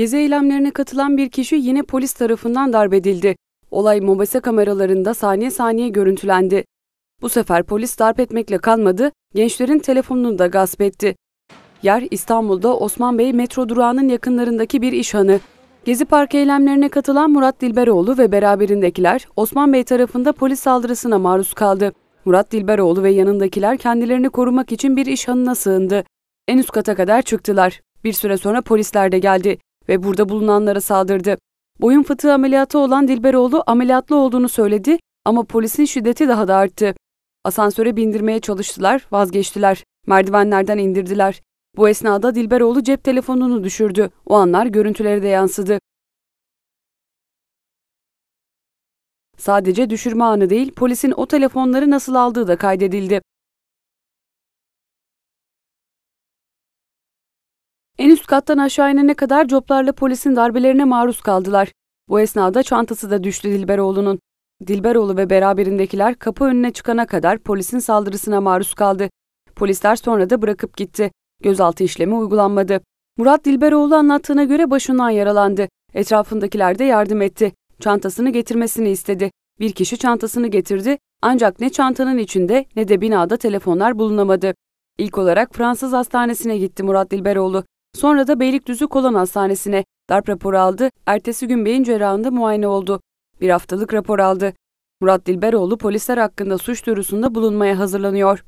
Gezi eylemlerine katılan bir kişi yine polis tarafından darp edildi. Olay mobese kameralarında saniye saniye görüntülendi. Bu sefer polis darp etmekle kalmadı, gençlerin telefonunu da gasp etti. Yer İstanbul'da Osman Bey metro durağının yakınlarındaki bir işhanı. Gezi Park eylemlerine katılan Murat Dilberoğlu ve beraberindekiler Osman Bey tarafında polis saldırısına maruz kaldı. Murat Dilberoğlu ve yanındakiler kendilerini korumak için bir işhanına sığındı. En üst kata kadar çıktılar. Bir süre sonra polisler de geldi ve burada bulunanlara saldırdı. Boyun fıtığı ameliyatı olan Dilberoğlu ameliyatlı olduğunu söyledi ama polisin şiddeti daha da arttı. Asansöre bindirmeye çalıştılar, vazgeçtiler. Merdivenlerden indirdiler. Bu esnada Dilberoğlu cep telefonunu düşürdü. O anlar görüntülere de yansıdı. Sadece düşürme anı değil, polisin o telefonları nasıl aldığı da kaydedildi. En üst kattan aşağı inene kadar coplarla polisin darbelerine maruz kaldılar. Bu esnada çantası da düştü Dilberoğlu'nun. Dilberoğlu ve beraberindekiler kapı önüne çıkana kadar polisin saldırısına maruz kaldı. Polisler sonra da bırakıp gitti. Gözaltı işlemi uygulanmadı. Murat Dilberoğlu anlattığına göre başından yaralandı. Etrafındakiler de yardım etti. Çantasını getirmesini istedi. Bir kişi çantasını getirdi ancak ne çantanın içinde ne de binada telefonlar bulunamadı. İlk olarak Fransız hastanesine gitti Murat Dilberoğlu. Sonra da Beylikdüzü Kolon Hastanesi'ne darp raporu aldı. Ertesi gün beyin cerrahında muayene oldu. Bir haftalık rapor aldı. Murat Dilberoğlu polisler hakkında suç duyurusunda bulunmaya hazırlanıyor.